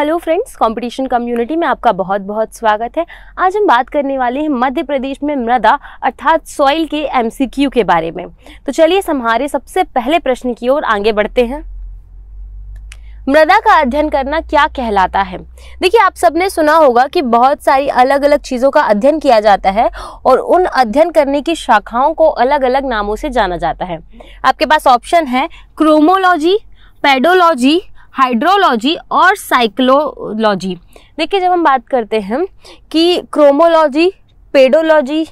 Hello friends competition community में आपका बहुत बहुत स्वागत है आज हम बात करने वाले हैं मध्य प्रदेश में मृदा अर्थात सॉइल के एमसीक्यू के बारे में तो चलिए हमारे सबसे पहले प्रश्न की ओर आगे बढ़ते हैं मृदा का अध्ययन करना क्या कहलाता है देखिए आप सबने सुना होगा कि बहुत सारी अलग अलग चीज़ों का अध्ययन किया जाता है और उन अध्ययन करने की शाखाओं को अलग अलग नामों से जाना जाता है आपके पास ऑप्शन है क्रोमोलॉजी पेडोलॉजी हाइड्रोलॉजी और साइक्लोलॉजी देखिए जब हम बात करते हैं कि क्रोमोलॉजी पेडोलॉजी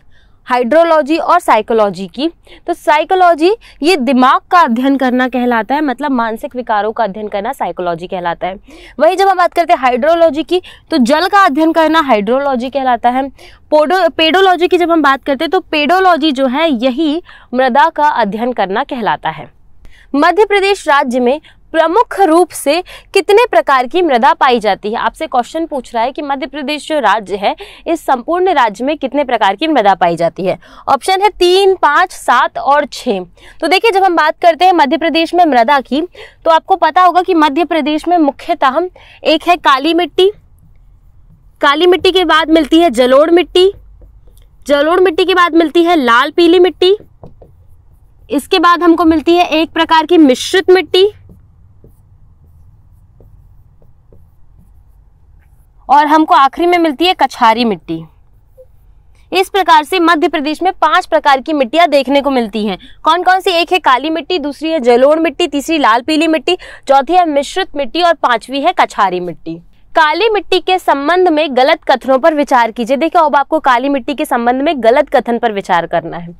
हाइड्रोलॉजी और साइकोलॉजी की तो साइकोलॉजी ये दिमाग का अध्ययन करना कहलाता है मतलब मानसिक विकारों का अध्ययन करना साइकोलॉजी कहलाता है वही जब हम बात करते हैं हाइड्रोलॉजी की तो जल का अध्ययन करना हाइड्रोलॉजी कहलाता है पोडो पेडोलॉजी की जब हम बात करते हैं तो पेडोलॉजी जो है यही मृदा का अध्ययन करना कहलाता है मध्य प्रदेश राज्य में प्रमुख रूप से कितने प्रकार की मृदा पाई जाती है आपसे क्वेश्चन पूछ रहा है कि मध्य प्रदेश जो राज्य है इस संपूर्ण राज्य में कितने प्रकार की मृदा पाई जाती है ऑप्शन है तीन पाँच सात और छः तो देखिए जब हम बात करते हैं मध्य प्रदेश में मृदा की तो आपको पता होगा कि मध्य प्रदेश में मुख्यतः एक है काली मिट्टी काली मिट्टी के बाद मिलती है जलोड़ मिट्टी जलोड़ मिट्टी के बाद मिलती है लाल पीली मिट्टी इसके बाद हमको मिलती है एक प्रकार की मिश्रित मिट्टी और हमको आखिरी में मिलती है कछारी मिट्टी इस प्रकार से मध्य प्रदेश में पांच प्रकार की मिट्टियां देखने को मिलती हैं कौन कौन सी एक है काली मिट्टी दूसरी है जलोड़ मिट्टी तीसरी लाल पीली मिट्टी चौथी है मिश्रित मिट्टी और पांचवी है कछारी मिट्टी काली मिट्टी के संबंध में गलत कथनों पर विचार कीजिए देखिए अब आपको काली मिट्टी के संबंध में गलत कथन पर विचार करना है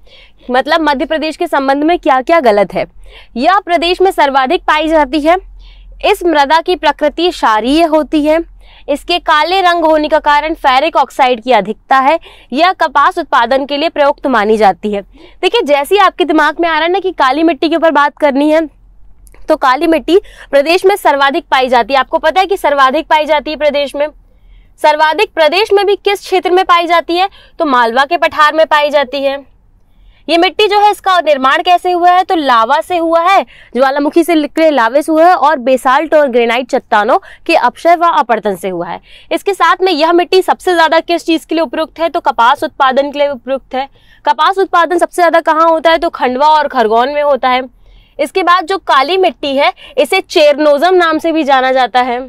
मतलब मध्य प्रदेश के संबंध में क्या क्या गलत है यह प्रदेश में सर्वाधिक पाई जाती है इस मृदा की प्रकृति क्षारीय होती है इसके काले रंग होने का कारण फेरिक ऑक्साइड की अधिकता है यह कपास उत्पादन के लिए प्रयुक्त मानी जाती है देखिए जैसे ही आपके दिमाग में आ रहा है ना कि काली मिट्टी के ऊपर बात करनी है तो काली मिट्टी प्रदेश में सर्वाधिक पाई जाती है आपको पता है कि सर्वाधिक पाई जाती है प्रदेश में सर्वाधिक प्रदेश में भी किस क्षेत्र में पाई जाती है तो मालवा के पठार में पाई जाती है ये मिट्टी जो है इसका निर्माण कैसे हुआ है तो लावा से हुआ है ज्वालामुखी से निकले लावे से हुआ है और बेसाल्ट और ग्रेनाइट चट्टानों के अपशय व अपर्तन से हुआ है इसके साथ में यह मिट्टी सबसे ज्यादा किस चीज के लिए उपयुक्त है तो कपास उत्पादन के लिए उपयुक्त है कपास उत्पादन सबसे ज्यादा कहाँ होता है तो खंडवा और खरगोन में होता है इसके बाद जो काली मिट्टी है इसे चेरनोजम नाम से भी जाना जाता है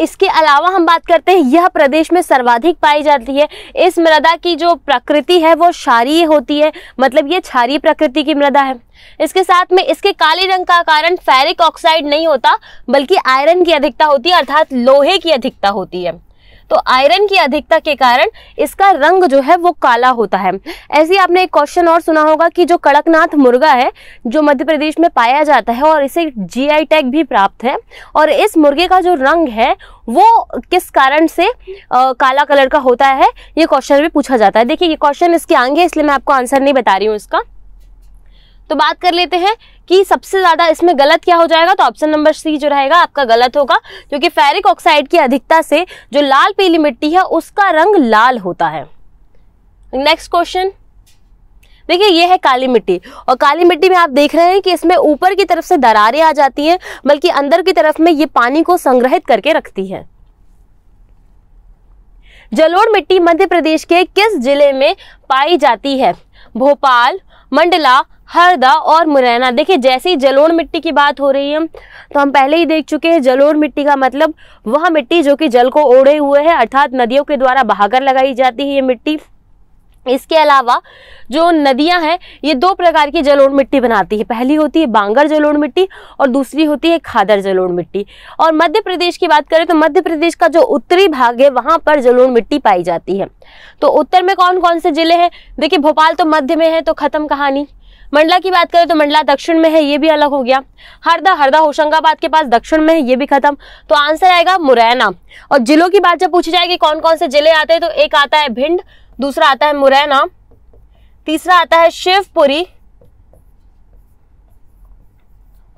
इसके अलावा हम बात करते हैं यह प्रदेश में सर्वाधिक पाई जाती है इस मृदा की जो प्रकृति है वो क्षारीय होती है मतलब ये क्षारीय प्रकृति की मृदा है इसके साथ में इसके काले रंग का कारण फेरिक ऑक्साइड नहीं होता बल्कि आयरन की अधिकता होती है अर्थात लोहे की अधिकता होती है तो आयरन की अधिकता के कारण इसका रंग जो है वो काला होता है ऐसे ही आपने एक क्वेश्चन और सुना होगा कि जो कड़कनाथ मुर्गा है जो मध्य प्रदेश में पाया जाता है और इसे जीआई टैग भी प्राप्त है और इस मुर्गे का जो रंग है वो किस कारण से आ, काला कलर का होता है ये क्वेश्चन भी पूछा जाता है देखिए ये क्वेश्चन इसके आगे इसलिए मैं आपको आंसर नहीं बता रही हूँ इसका तो बात कर लेते हैं कि सबसे ज़्यादा इसमें गलत क्या हो जाएगा तो ऑप्शन नंबर सी जो रहेगा आपका गलत होगा क्योंकि फेरिक ऑक्साइड की अधिकता से जो लाल पीली मिट्टी है उसका रंग लाल होता है नेक्स्ट क्वेश्चन देखिए ये है काली मिट्टी और काली मिट्टी में आप देख रहे हैं कि इसमें ऊपर की तरफ से दरारें आ जाती हैं बल्कि अंदर की तरफ में ये पानी को संग्रहित करके रखती है जलोड़ मिट्टी मध्य प्रदेश के किस जिले में पाई जाती है भोपाल मंडला हरदा और मुरैना देखिए जैसे ही जलोड़ मिट्टी की बात हो रही है तो हम पहले ही देख चुके हैं जलोड़ मिट्टी का मतलब वह मिट्टी जो कि जल को ओढ़े हुए है अर्थात नदियों के द्वारा बहाकर लगाई जाती है ये मिट्टी इसके अलावा जो नदियां हैं ये दो प्रकार की जलोड़ मिट्टी बनाती है पहली होती है बांगर जलोड़ मिट्टी और दूसरी होती है खादर जलोड़ मिट्टी और मध्य प्रदेश की बात करें तो मध्य प्रदेश का जो उत्तरी भाग है वहाँ पर जलोड़ मिट्टी पाई जाती है तो उत्तर में कौन कौन से जिले हैं देखिए भोपाल तो मध्य में है तो ख़त्म कहानी मंडला की बात करें तो मंडला दक्षिण में है ये भी अलग हो गया हरदा हरदा होशंगाबाद के पास दक्षिण में है ये भी खत्म तो आंसर आएगा मुरैना और जिलों की बात जब पूछी जाएगी कौन कौन से जिले आते हैं तो एक आता है भिंड दूसरा आता है मुरैना तीसरा आता है शिवपुरी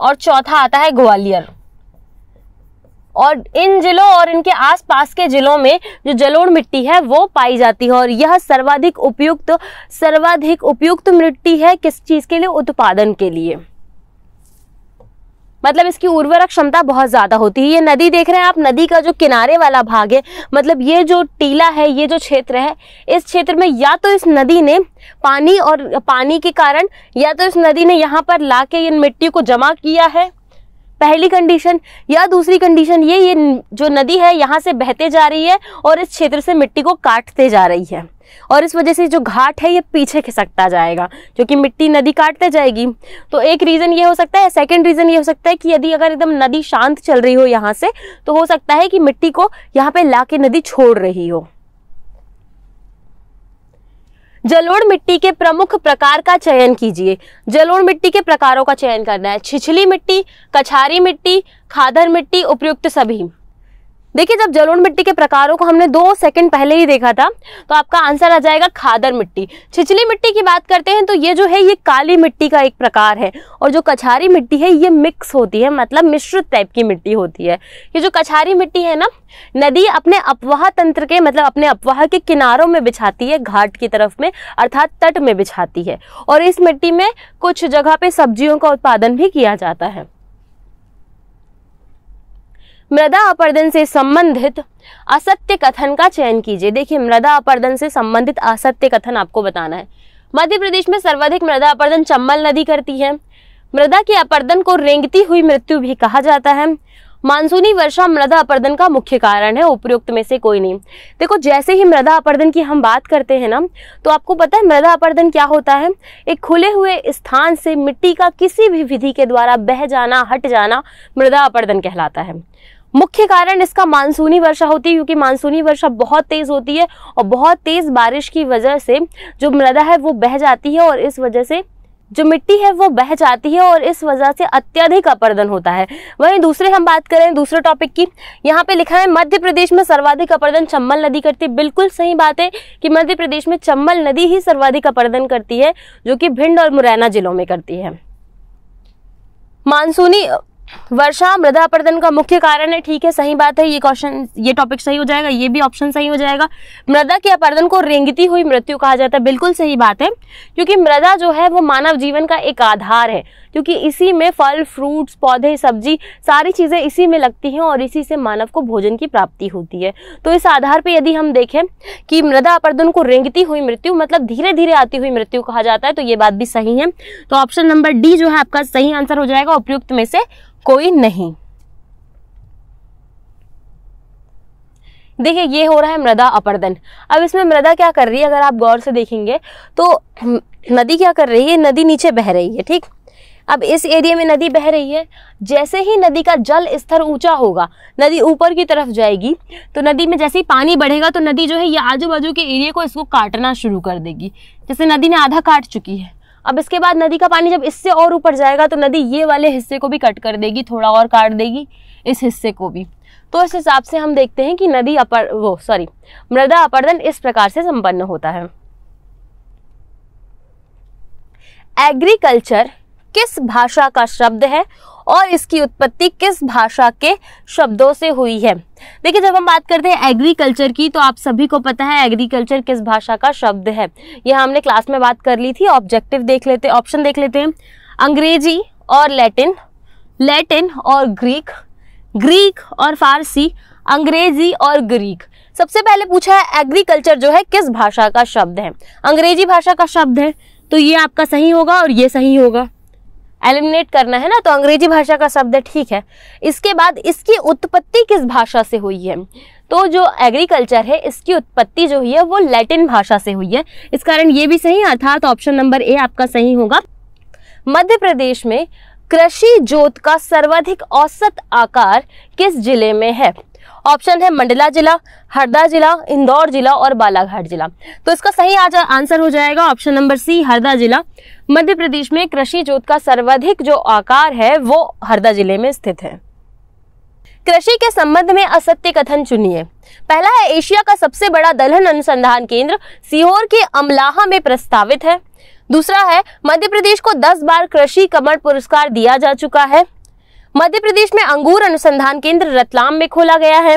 और चौथा आता है ग्वालियर और इन जिलों और इनके आसपास के जिलों में जो जलोढ़ मिट्टी है वो पाई जाती है और यह सर्वाधिक उपयुक्त सर्वाधिक उपयुक्त मिट्टी है किस चीज़ के लिए उत्पादन के लिए मतलब इसकी उर्वरक क्षमता बहुत ज़्यादा होती है ये नदी देख रहे हैं आप नदी का जो किनारे वाला भाग है मतलब ये जो टीला है ये जो क्षेत्र है इस क्षेत्र में या तो इस नदी ने पानी और पानी के कारण या तो इस नदी ने यहाँ पर लाके इन मिट्टी को जमा किया है पहली कंडीशन या दूसरी कंडीशन ये ये जो नदी है यहाँ से बहते जा रही है और इस क्षेत्र से मिट्टी को काटते जा रही है और इस वजह से जो घाट है ये पीछे खिसकता जाएगा क्योंकि मिट्टी नदी काटते जाएगी तो एक रीज़न ये हो सकता है सेकंड रीज़न ये हो सकता है कि यदि अगर एकदम नदी शांत चल रही हो यहाँ से तो हो सकता है कि मिट्टी को यहाँ पे ला नदी छोड़ रही हो जलोड़ मिट्टी के प्रमुख प्रकार का चयन कीजिए जलोड़ मिट्टी के प्रकारों का चयन करना है छिछली मिट्टी कछारी मिट्टी खादर मिट्टी उपयुक्त सभी देखिए जब जलोढ़ मिट्टी के प्रकारों को हमने दो सेकंड पहले ही देखा था तो आपका आंसर आ जाएगा खादर मिट्टी छिछली मिट्टी की बात करते हैं तो ये जो है ये काली मिट्टी का एक प्रकार है और जो कछारी मिट्टी है ये मिक्स होती है मतलब मिश्रित टाइप की मिट्टी होती है ये जो कछारी मिट्टी है ना नदी अपने अपवाह तंत्र के मतलब अपने अपवाह के किनारों में बिछाती है घाट की तरफ में अर्थात तट में बिछाती है और इस मिट्टी में कुछ जगह पे सब्जियों का उत्पादन भी किया जाता है मृदा अपर्दन से संबंधित असत्य कथन का चयन कीजिए देखिए मृदा अपर्दन से संबंधित असत्य कथन आपको बताना है मध्य प्रदेश में सर्वाधिक मृदा अपर्दन चंबल नदी करती है मृदा के अपर्दन को रेंगती हुई मृत्यु भी कहा जाता है मानसूनी वर्षा मृदा अपर्दन का मुख्य कारण है उपयुक्त में से कोई नहीं देखो जैसे ही मृदा अपर्दन की हम बात करते हैं ना तो आपको पता है मृदा अपर्दन क्या होता है एक खुले हुए स्थान से मिट्टी का किसी भी विधि के द्वारा बह जाना हट जाना मृदा अपर्दन कहलाता है मुख्य कारण इसका मानसूनी वर्षा होती है क्योंकि मानसूनी वर्षा बहुत तेज़ होती है और बहुत तेज़ बारिश की वजह से जो मृदा है वो बह जाती है और इस वजह से जो मिट्टी है वो बह जाती है और इस वजह से अत्यधिक अपर्दन होता है वहीं दूसरे हम बात करें दूसरे टॉपिक की यहाँ पे लिखा है मध्य प्रदेश में सर्वाधिक अपर्दन चम्बल नदी करती है बिल्कुल सही बात है कि मध्य प्रदेश में चम्बल नदी ही सर्वाधिक अपर्दन करती है जो कि भिंड और मुरैना जिलों में करती है मानसूनी वर्षा मृदा अपरदन का मुख्य कारण है ठीक है सही बात है ये क्वेश्चन ये टॉपिक सही हो जाएगा ये भी ऑप्शन सही हो जाएगा मृदा के अपरदन को रेंगती हुई मृत्यु कहा जाता है बिल्कुल सही बात है क्योंकि मृदा जो है वो मानव जीवन का एक आधार है क्योंकि इसी में फल फ्रूट्स पौधे सब्जी सारी चीज़ें इसी में लगती हैं और इसी से मानव को भोजन की प्राप्ति होती है तो इस आधार पर यदि हम देखें कि मृदा अपरदन को रेंगती हुई मृत्यु मतलब धीरे धीरे आती हुई मृत्यु कहा जाता है तो ये बात भी सही है तो ऑप्शन नंबर डी जो है आपका सही आंसर हो जाएगा उपयुक्त में से कोई नहीं देखिए ये हो रहा है मृदा अपर्दन अब इसमें मृदा क्या कर रही है अगर आप गौर से देखेंगे तो नदी क्या कर रही है नदी नीचे बह रही है ठीक अब इस एरिया में नदी बह रही है जैसे ही नदी का जल स्तर ऊंचा होगा नदी ऊपर की तरफ जाएगी तो नदी में जैसे ही पानी बढ़ेगा तो नदी जो है ये आजू बाजू के एरिया को इसको काटना शुरू कर देगी जैसे नदी ने आधा काट चुकी है अब इसके बाद नदी का पानी जब इससे और ऊपर जाएगा तो नदी ये वाले हिस्से को भी कट कर देगी थोड़ा और काट देगी इस हिस्से को भी तो इस हिसाब से हम देखते हैं कि नदी अपर वो सॉरी मृदा अपर्दन इस प्रकार से संपन्न होता है एग्रीकल्चर किस भाषा का शब्द है और इसकी उत्पत्ति किस भाषा के शब्दों से हुई है देखिए जब हम बात करते हैं एग्रीकल्चर की तो आप सभी को पता है एग्रीकल्चर किस भाषा का शब्द है यह हमने क्लास में बात कर ली थी ऑब्जेक्टिव देख लेते ऑप्शन देख लेते हैं अंग्रेजी और लैटिन लैटिन और ग्रीक ग्रीक और फारसी अंग्रेजी और ग्रीक सबसे पहले पूछा है एग्रीकल्चर जो है किस भाषा का शब्द है अंग्रेजी भाषा का शब्द है तो ये आपका सही होगा और ये सही होगा एलिमिनेट करना है ना तो अंग्रेजी भाषा का शब्द ठीक है इसके बाद इसकी उत्पत्ति किस भाषा से हुई है तो जो एग्रीकल्चर है इसकी उत्पत्ति जो हुई है वो लैटिन भाषा से हुई है इस कारण ये भी सही अर्थात ऑप्शन नंबर ए आपका सही होगा मध्य प्रदेश में कृषि जोत का सर्वाधिक औसत आकार किस जिले में है ऑप्शन है मंडला जिला हरदा जिला इंदौर जिला और बालाघाट जिला तो इसका सही आंसर हो जाएगा ऑप्शन नंबर सी हरदा जिला मध्य प्रदेश में कृषि जोत का सर्वाधिक जो आकार है वो हरदा जिले में स्थित है कृषि के संबंध में असत्य कथन चुनिए पहला है एशिया का सबसे बड़ा दलहन अनुसंधान केंद्र सीहोर के अमलाहा में प्रस्तावित है दूसरा है मध्य प्रदेश को 10 बार कृषि कमर पुरस्कार दिया जा चुका है मध्य प्रदेश में अंगूर अनुसंधान केंद्र रतलाम में खोला गया है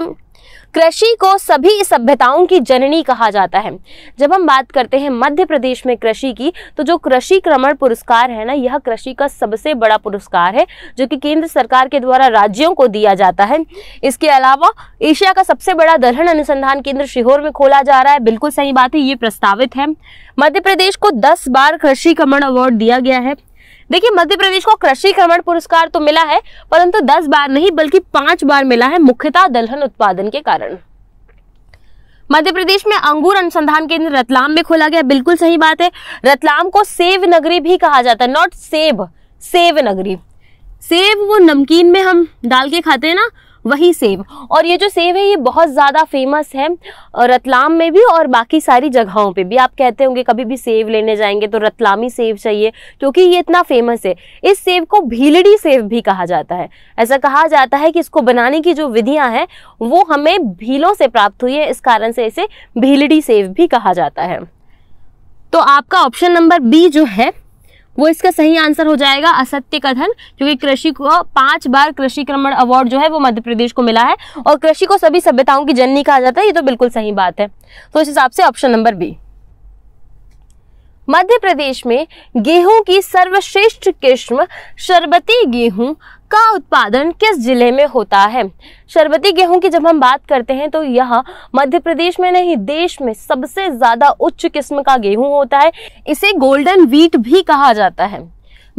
कृषि को सभी सभ्यताओं की जननी कहा जाता है जब हम बात करते हैं मध्य प्रदेश में कृषि की तो जो कृषि क्रमण पुरस्कार है ना यह कृषि का सबसे बड़ा पुरस्कार है जो कि केंद्र सरकार के द्वारा राज्यों को दिया जाता है इसके अलावा एशिया का सबसे बड़ा दलहन अनुसंधान केंद्र शिहोर में खोला जा रहा है बिल्कुल सही बात है ये प्रस्तावित है मध्य प्रदेश को दस बार कृषि क्रमण अवार्ड दिया गया है देखिए मध्य प्रदेश को कृषि क्रमण पुरस्कार तो मिला है परंतु दस बार नहीं बल्कि पांच बार मिला है मुख्यतः दलहन उत्पादन के कारण मध्य प्रदेश में अंगूर अनुसंधान केंद्र रतलाम में खोला गया बिल्कुल सही बात है रतलाम को सेव नगरी भी कहा जाता है नॉट सेब सेव नगरी सेब वो नमकीन में हम डाल के खाते हैं ना वही सेव और ये जो सेव है ये बहुत ज़्यादा फेमस है रतलाम में भी और बाकी सारी जगहों पे भी आप कहते होंगे कभी भी सेव लेने जाएंगे तो रतलामी सेव चाहिए क्योंकि ये इतना फेमस है इस सेव को भीलड़ी सेव भी कहा जाता है ऐसा कहा जाता है कि इसको बनाने की जो विधियाँ हैं वो हमें भीलों से प्राप्त हुई है इस कारण से इसे भीलड़ी सेव भी कहा जाता है तो आपका ऑप्शन नंबर बी जो है वो इसका सही आंसर हो जाएगा असत्य कथन क्योंकि कृषि को पांच बार कृषि क्रमण अवार्ड जो है वो मध्य प्रदेश को मिला है और कृषि को सभी सभ्यताओं की जननी कहा जाता है ये तो बिल्कुल सही बात है तो इस हिसाब से option number B Madhya Pradesh में गेहूं की सर्वश्रेष्ठ किस्म शरबती गेहूं का उत्पादन किस जिले में होता है शरबती गेहूं की जब हम बात करते हैं तो यह मध्य प्रदेश में नहीं देश में सबसे ज़्यादा उच्च किस्म का गेहूं होता है इसे गोल्डन वीट भी कहा जाता है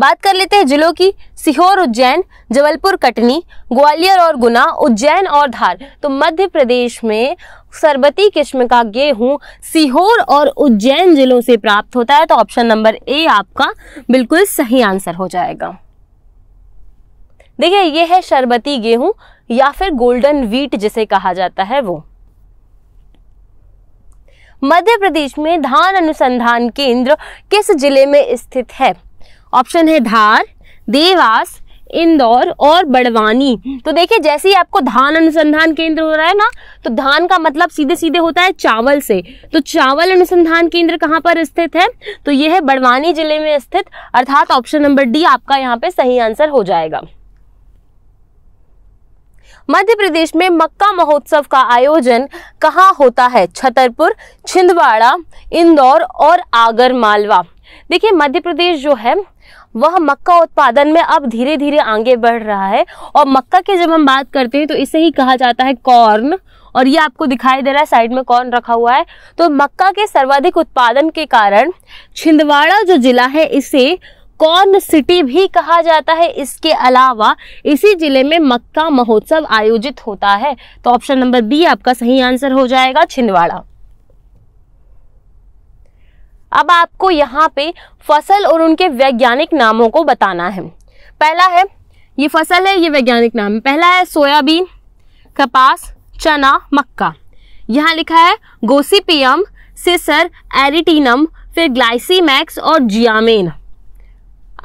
बात कर लेते हैं जिलों की सीहोर उज्जैन जबलपुर कटनी ग्वालियर और गुना उज्जैन और धार तो मध्य प्रदेश में सरबती किस्म का गेहूं सीहोर और उज्जैन जिलों से प्राप्त होता है तो ऑप्शन नंबर ए आपका बिल्कुल सही आंसर हो जाएगा देखिए ये है शरबती गेहूं या फिर गोल्डन वीट जिसे कहा जाता है वो मध्य प्रदेश में धान अनुसंधान केंद्र किस जिले में स्थित है ऑप्शन है धार देवास इंदौर और बड़वानी तो देखिए जैसे ही आपको धान अनुसंधान केंद्र हो रहा है ना तो धान का मतलब सीधे सीधे होता है चावल से तो चावल अनुसंधान केंद्र कहाँ पर स्थित है तो यह है बड़वानी जिले में स्थित अर्थात ऑप्शन नंबर डी आपका यहाँ पे सही आंसर हो जाएगा मध्य प्रदेश में मक्का महोत्सव का आयोजन कहाँ होता है छतरपुर छिंदवाड़ा इंदौर और आगर मालवा देखिए मध्य प्रदेश जो है वह मक्का उत्पादन में अब धीरे धीरे आगे बढ़ रहा है और मक्का की जब हम बात करते हैं तो इसे ही कहा जाता है कॉर्न और ये आपको दिखाई दे रहा है साइड में कॉर्न रखा हुआ है तो मक्का के सर्वाधिक उत्पादन के कारण छिंदवाड़ा जो जिला है इसे कॉर्न सिटी भी कहा जाता है इसके अलावा इसी जिले में मक्का महोत्सव आयोजित होता है तो ऑप्शन नंबर बी आपका सही आंसर हो जाएगा छिंदवाड़ा अब आपको यहाँ पे फसल और उनके वैज्ञानिक नामों को बताना है पहला है ये फसल है ये वैज्ञानिक नाम पहला है सोयाबीन कपास चना मक्का यहाँ लिखा है गोसीपियम सिसर एरिटिनम फिर ग्लाइसीमैक्स और जियामेन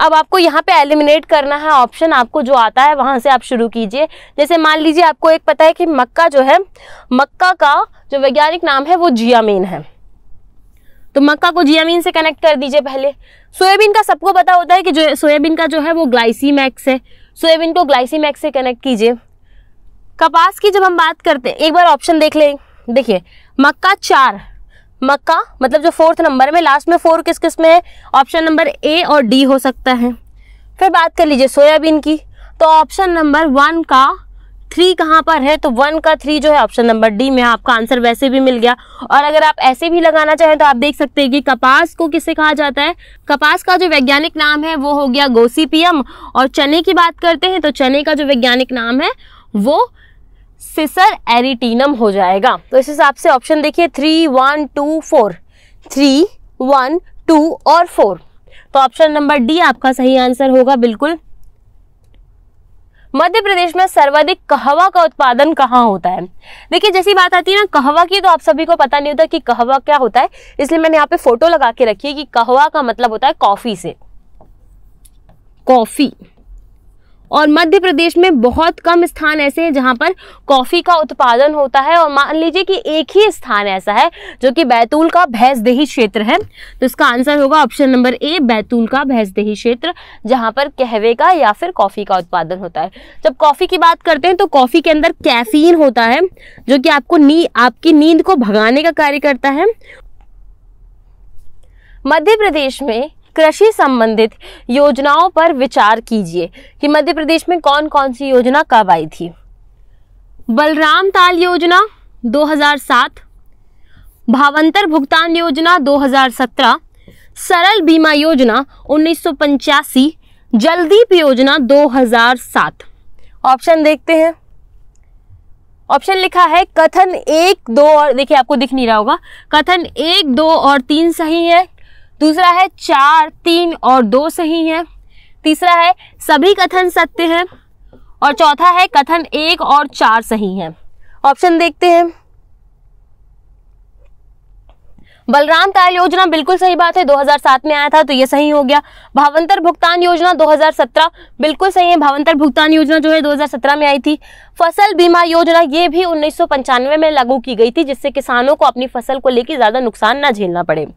अब आपको यहाँ पे एलिमिनेट करना है ऑप्शन आपको जो आता है वहाँ से आप शुरू कीजिए जैसे मान लीजिए आपको एक पता है कि मक्का जो है मक्का का जो वैज्ञानिक नाम है वो जियामीन है तो मक्का को जियामीन से कनेक्ट कर दीजिए पहले सोयाबीन का सबको पता होता है कि जो सोयाबीन का जो है वो ग्लाइसीमैक्स है सोयाबीन को ग्लाइसीमैक्स से कनेक्ट कीजिए कपास की जब हम बात करते हैं एक बार ऑप्शन देख लें देखिए मक्का चार मक्का मतलब जो फोर्थ नंबर में लास्ट में फोर किस किस में है ऑप्शन नंबर ए और डी हो सकता है फिर बात कर लीजिए सोयाबीन की तो ऑप्शन नंबर वन का थ्री कहाँ पर है तो वन का थ्री जो है ऑप्शन नंबर डी में आपका आंसर वैसे भी मिल गया और अगर आप ऐसे भी लगाना चाहें तो आप देख सकते हैं कि कपास को किसे कहा जाता है कपास का जो वैज्ञानिक नाम है वो हो गया गोसीपियम और चने की बात करते हैं तो चने का जो वैज्ञानिक नाम है वो सिसर एरिटिनम हो जाएगा तो इस हिसाब से ऑप्शन देखिए three one two four three one two और फोर तो ऑप्शन नंबर डी आपका सही आंसर होगा बिल्कुल मध्य प्रदेश में सर्वाधिक कहवा का उत्पादन कहाँ होता है देखिए जैसी बात आती है ना कहवा की तो आप सभी को पता नहीं होता कि कहवा क्या होता है इसलिए मैंने यहाँ पे फोटो लगा के रखी है कि कहवा का मतलब होता है कॉफी से कॉफी और मध्य प्रदेश में बहुत कम स्थान ऐसे हैं जहाँ पर कॉफ़ी का उत्पादन होता है और मान लीजिए कि एक ही स्थान ऐसा है जो कि बैतूल का भैंसदेही क्षेत्र है तो इसका आंसर होगा ऑप्शन नंबर ए बैतूल का भैंसदेही क्षेत्र जहाँ पर कहवे का या फिर कॉफ़ी का उत्पादन होता है जब कॉफ़ी की बात करते हैं तो कॉफ़ी के अंदर कैफीन होता है जो कि आपको नी आपकी नींद को भगाने का कार्य करता है मध्य प्रदेश में कृषि संबंधित योजनाओं पर विचार कीजिए कि मध्य प्रदेश में कौन कौन सी योजना कब आई थी बलराम ताल योजना 2007 भावंतर भुगतान योजना 2017 सरल बीमा योजना उन्नीस जलदीप योजना 2007 ऑप्शन देखते हैं ऑप्शन लिखा है कथन एक दो और देखिए आपको दिख नहीं रहा होगा कथन एक दो और तीन सही है दूसरा है चार तीन और दो सही है तीसरा है सभी कथन सत्य हैं और चौथा है कथन एक और चार सही हैं ऑप्शन देखते हैं बलराम ताल योजना बिल्कुल सही बात है 2007 में आया था तो ये सही हो गया भावंतर भुगतान योजना 2017 बिल्कुल सही है भावंतर भुगतान योजना जो है 2017 में आई थी फसल बीमा योजना ये भी उन्नीस में लागू की गई थी जिससे किसानों को अपनी फसल को लेकर ज़्यादा नुकसान ना झेलना पड़े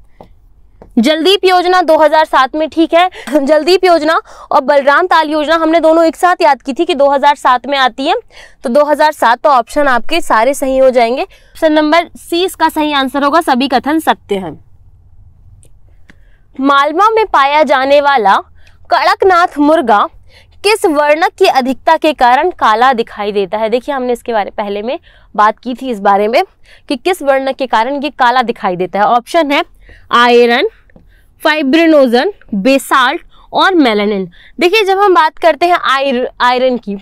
जलदीप योजना 2007 में ठीक है जलदीप योजना और बलराम ताल योजना हमने दोनों एक साथ याद की थी कि 2007 में आती है तो 2007 तो ऑप्शन आपके सारे सही हो जाएंगे ऑप्शन नंबर सी इसका सही आंसर होगा सभी कथन सत्य है मालवा में पाया जाने वाला कड़कनाथ मुर्गा किस वर्णक की अधिकता के कारण काला दिखाई देता है देखिए हमने इसके बारे पहले में बात की थी इस बारे में कि किस वर्णक के कारण ये काला दिखाई देता है ऑप्शन है आयरन फाइब्रिनोजन बेसाल्ट और मेलानिन देखिए जब हम बात करते हैं आयर आयरन की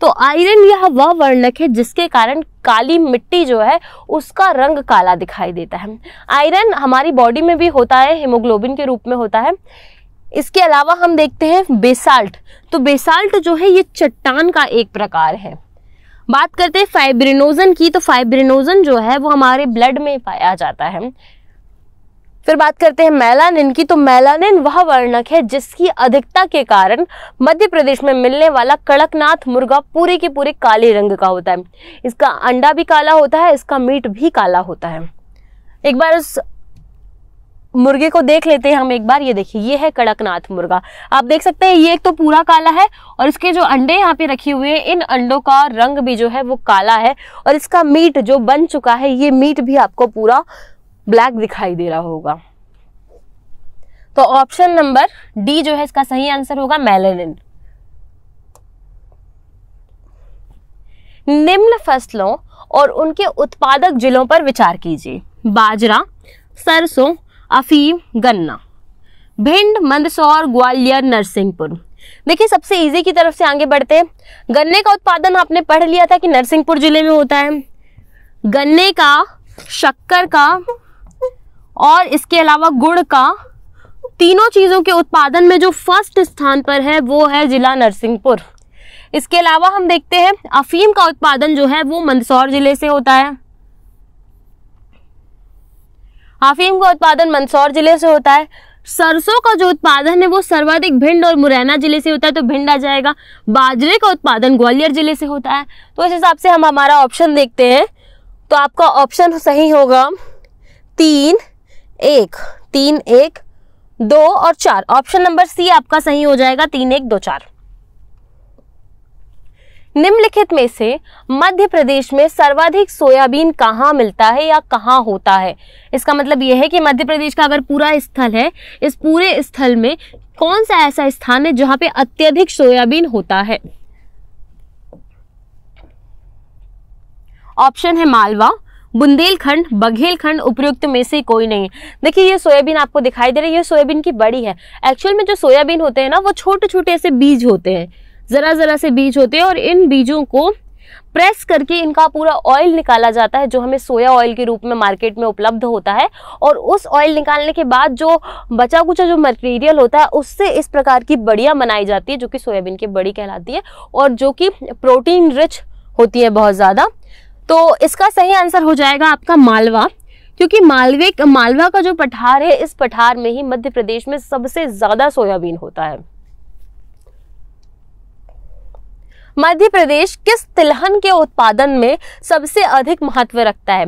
तो आयरन यह वह वर्णक है जिसके कारण काली मिट्टी जो है उसका रंग काला दिखाई देता है आयरन हमारी बॉडी में भी होता है हीमोग्लोबिन के रूप में होता है इसके अलावा हम देखते हैं बेसाल्ट तो बेसाल्ट जो है ये चट्टान का एक प्रकार है बात करते हैं फाइब्रिनोजन की तो फाइब्रिनोजन जो है वो हमारे ब्लड में पाया जाता है फिर बात करते हैं मेलानिन की तो मेलानिन वह वर्णक है जिसकी अधिकता के कारण मध्य प्रदेश में मिलने वाला कड़कनाथ मुर्गा पूरे के पूरे काले रंग का होता है इसका अंडा भी काला होता है इसका मीट भी काला होता है एक बार उस मुर्गे को देख लेते हैं हम एक बार ये देखिए ये है कड़कनाथ मुर्गा आप देख सकते हैं ये एक तो पूरा काला है और इसके जो अंडे यहाँ पे रखे हुए हैं इन अंडों का रंग भी जो है वो काला है और इसका मीट जो बन चुका है ये मीट भी आपको पूरा ब्लैक दिखाई दे रहा होगा तो ऑप्शन नंबर डी जो है इसका सही आंसर होगा मेलेनिन निम्न फसलों और उनके उत्पादक जिलों पर विचार कीजिए बाजरा सरसों अफीम गन्ना भिंड मंदसौर ग्वालियर नरसिंहपुर देखिए सबसे इजी की तरफ से आगे बढ़ते हैं गन्ने का उत्पादन आपने पढ़ लिया था कि नरसिंहपुर जिले में होता है गन्ने का शक्कर का और इसके अलावा गुड़ का तीनों चीज़ों के उत्पादन में जो फर्स्ट स्थान पर है वो है ज़िला नरसिंहपुर इसके अलावा हम देखते हैं अफीम का उत्पादन जो है वो मंदसौर ज़िले से होता है अफीम का उत्पादन मंदसौर ज़िले से होता है सरसों का जो उत्पादन है वो सर्वाधिक भिंड और मुरैना जिले से होता है तो भिंड आ जाएगा बाजरे का उत्पादन ग्वालियर जिले से होता है तो इस हिसाब से हम हमारा ऑप्शन देखते हैं तो आपका ऑप्शन सही होगा तीन एक तीन एक दो और चार ऑप्शन नंबर सी आपका सही हो जाएगा तीन एक दो चार निम्नलिखित में से मध्य प्रदेश में सर्वाधिक सोयाबीन कहाँ मिलता है या कहाँ होता है इसका मतलब यह है कि मध्य प्रदेश का अगर पूरा स्थल है इस पूरे स्थल में कौन सा ऐसा स्थान है जहां पे अत्यधिक सोयाबीन होता है ऑप्शन है मालवा बुंदेलखंड बघेलखंड उपयुक्त में से कोई नहीं देखिए ये सोयाबीन आपको दिखाई दे रही है सोयाबीन की बड़ी है एक्चुअल में जो सोयाबीन होते हैं ना वो छोटे छोटे ऐसे बीज होते हैं ज़रा ज़रा से बीज होते हैं और इन बीजों को प्रेस करके इनका पूरा ऑयल निकाला जाता है जो हमें सोया ऑयल के रूप में मार्केट में उपलब्ध होता है और उस ऑयल निकालने के बाद जो बचा कुचा जो मटेरियल होता है उससे इस प्रकार की बड़िया बनाई जाती है जो कि सोयाबीन की बड़ी कहलाती है और जो कि प्रोटीन रिच होती है बहुत ज़्यादा तो इसका सही आंसर हो जाएगा आपका मालवा क्योंकि मालवे मालवा का जो पठार है इस पठार में ही मध्य प्रदेश में सबसे ज्यादा सोयाबीन होता है मध्य प्रदेश किस तिलहन के उत्पादन में सबसे अधिक महत्व रखता है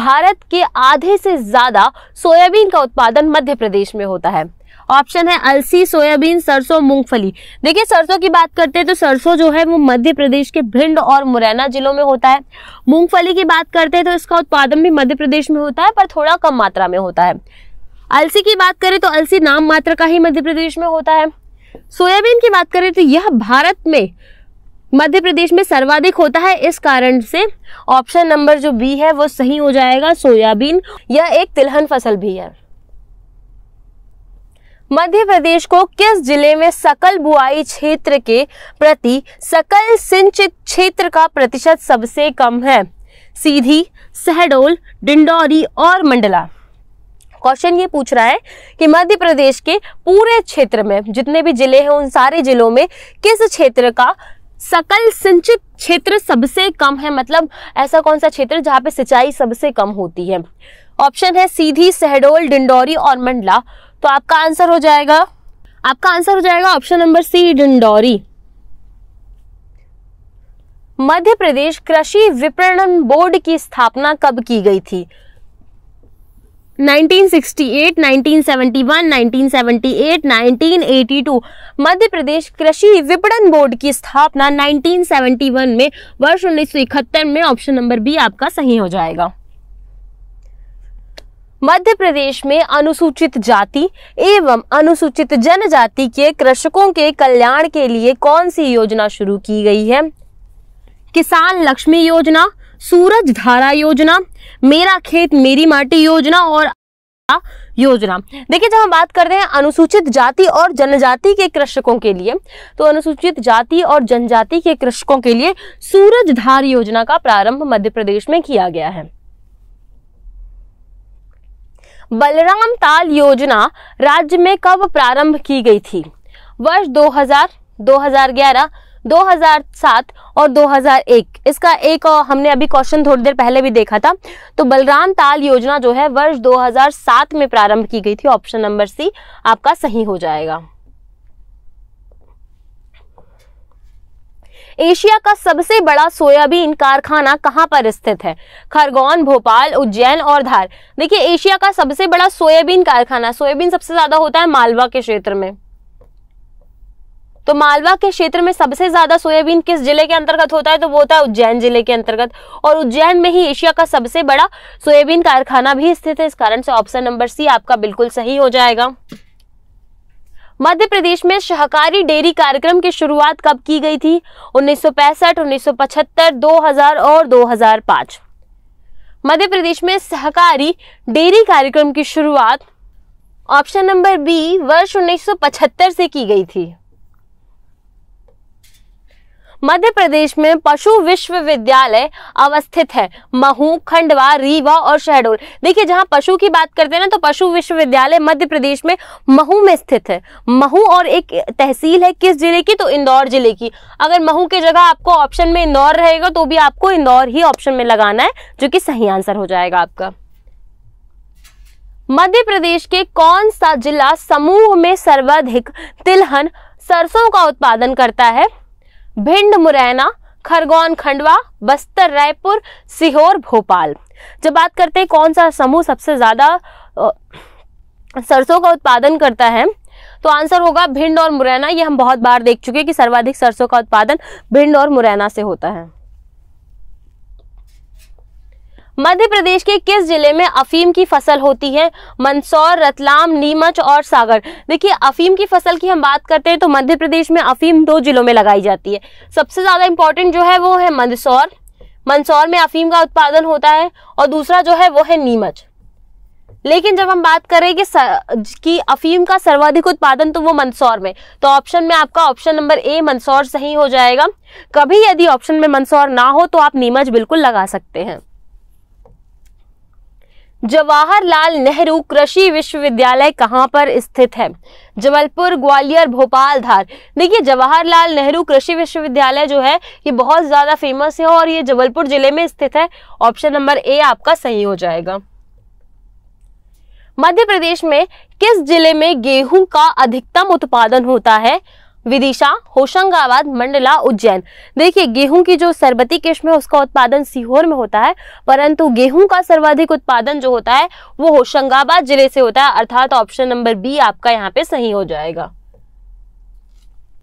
भारत के आधे से ज्यादा सोयाबीन का उत्पादन मध्य प्रदेश में होता है ऑप्शन है अलसी सोयाबीन सरसों मूंगफली देखिए सरसों की बात करते हैं तो सरसों जो है वो मध्य प्रदेश के भिंड और मुरैना जिलों में होता है मूंगफली की बात करते हैं तो इसका उत्पादन भी मध्य प्रदेश में होता है पर थोड़ा कम मात्रा में होता है अलसी की बात करें तो अलसी नाम मात्र का ही मध्य प्रदेश में होता है सोयाबीन की बात करें तो यह भारत में मध्य प्रदेश में सर्वाधिक होता है इस कारण से ऑप्शन नंबर जो बी है वो सही हो जाएगा सोयाबीन यह एक तिलहन फसल भी है मध्य प्रदेश को किस जिले में सकल बुआई क्षेत्र के प्रति सकल सिंचित क्षेत्र का प्रतिशत सबसे कम है सीधी सहडोल डिंडौरी और मंडला क्वेश्चन ये पूछ रहा है कि मध्य प्रदेश के पूरे क्षेत्र में जितने भी जिले हैं उन सारे जिलों में किस क्षेत्र का सकल सिंचित क्षेत्र सबसे कम है मतलब ऐसा कौन सा क्षेत्र जहां पे सिंचाई सबसे कम होती है ऑप्शन है सीधी सहडोल डिंडौरी और मंडला तो आपका आंसर हो जाएगा आपका आंसर हो जाएगा option number C Dindori Madhya Pradesh कृषि विपणन बोर्ड की स्थापना कब की गई थी 1968, 1971, 1978, 1982 मध्य प्रदेश कृषि विपणन बोर्ड की स्थापना 1971 में वर्ष उन्नीस में ऑप्शन नंबर बी आपका सही हो जाएगा मध्य प्रदेश में अनुसूचित जाति एवं अनुसूचित जनजाति के कृषकों के कल्याण के लिए कौन सी योजना शुरू की गई है किसान लक्ष्मी योजना सूरज धारा योजना मेरा खेत मेरी माटी योजना और योजना देखिए जब हम बात कर रहे हैं अनुसूचित जाति और जनजाति के कृषकों के लिए तो अनुसूचित जाति और जनजाति के कृषकों के लिए सूरज धार योजना का प्रारंभ मध्य प्रदेश में किया गया है बलराम ताल योजना राज्य में कब प्रारंभ की गई थी वर्ष 2000, 2011, 2007 और 2001 इसका एक हमने अभी क्वेश्चन थोड़ी देर पहले भी देखा था तो बलराम ताल योजना जो है वर्ष 2007 में प्रारंभ की गई थी ऑप्शन नंबर सी आपका सही हो जाएगा एशिया का सबसे बड़ा सोयाबीन कारखाना कहाँ पर स्थित है खरगोन भोपाल उज्जैन और धार देखिए एशिया का सबसे बड़ा सोयाबीन कारखाना सोयाबीन सबसे ज्यादा होता है मालवा के क्षेत्र में तो मालवा के क्षेत्र में सबसे ज्यादा सोयाबीन किस जिले के अंतर्गत होता है तो वो होता है उज्जैन जिले के अंतर्गत और उज्जैन में ही एशिया का सबसे बड़ा सोयाबीन कारखाना भी स्थित है इस कारण से ऑप्शन नंबर सी आपका बिल्कुल सही हो जाएगा मध्य प्रदेश में सहकारी डेयरी कार्यक्रम की शुरुआत कब की गई थी 1965, 1975, 2000 और 2005। मध्य प्रदेश में सहकारी डेयरी कार्यक्रम की शुरुआत ऑप्शन नंबर बी वर्ष 1975 से की गई थी मध्य प्रदेश में पशु विश्वविद्यालय अवस्थित है महू खंडवा रीवा और शहडोल देखिए जहां पशु की बात करते हैं ना तो पशु विश्वविद्यालय मध्य प्रदेश में महू में स्थित है महू और एक तहसील है किस जिले की तो इंदौर जिले की अगर महू की जगह आपको ऑप्शन में इंदौर रहेगा तो भी आपको इंदौर ही ऑप्शन में लगाना है जो कि सही आंसर हो जाएगा आपका मध्य प्रदेश के कौन सा जिला समूह में सर्वाधिक तिलहन सरसों का उत्पादन करता है भिंड मुरैना खरगोन खंडवा बस्तर रायपुर सीहोर भोपाल जब बात करते हैं कौन सा समूह सबसे ज़्यादा सरसों का उत्पादन करता है तो आंसर होगा भिंड और मुरैना ये हम बहुत बार देख चुके हैं कि सर्वाधिक सरसों का उत्पादन भिंड और मुरैना से होता है मध्य प्रदेश के किस जिले में अफीम की फसल होती है मंदसौर रतलाम नीमच और सागर देखिए अफीम की फसल की हम बात करते हैं तो मध्य प्रदेश में अफीम दो जिलों में लगाई जाती है सबसे ज़्यादा इम्पोर्टेंट जो है वो है मंदसौर मंदसौर में अफीम का उत्पादन होता है और दूसरा जो है वो है नीमच लेकिन जब हम बात करें कि, कि अफीम का सर्वाधिक उत्पादन तो वो मंदसौर में तो ऑप्शन में आपका ऑप्शन नंबर ए मंदसौर सही हो जाएगा कभी यदि ऑप्शन में मंदसौर ना हो तो आप नीमच बिल्कुल लगा सकते हैं जवाहरलाल नेहरू कृषि विश्वविद्यालय कहाँ पर स्थित है जबलपुर ग्वालियर भोपाल धार देखिए जवाहरलाल नेहरू कृषि विश्वविद्यालय जो है ये बहुत ज़्यादा फेमस है और ये जबलपुर जिले में स्थित है ऑप्शन नंबर ए आपका सही हो जाएगा मध्य प्रदेश में किस जिले में गेहूं का अधिकतम उत्पादन होता है विदिशा होशंगाबाद मंडला उज्जैन देखिए गेहूं की जो सरबती किस्म है उसका उत्पादन सीहोर में होता है परंतु गेहूं का सर्वाधिक उत्पादन जो होता है वो होशंगाबाद जिले से होता है अर्थात ऑप्शन नंबर बी आपका यहाँ पे सही हो जाएगा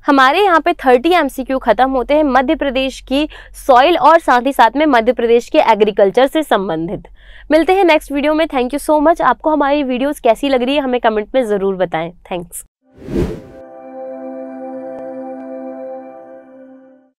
हमारे यहाँ पे 30 एमसीक्यू खत्म होते हैं मध्य प्रदेश की सॉइल और साथ ही साथ में मध्य प्रदेश के एग्रीकल्चर से संबंधित मिलते हैं नेक्स्ट वीडियो में थैंक यू सो मच आपको हमारी वीडियोस कैसी लग रही है हमें कमेंट में ज़रूर बताएं थैंक्स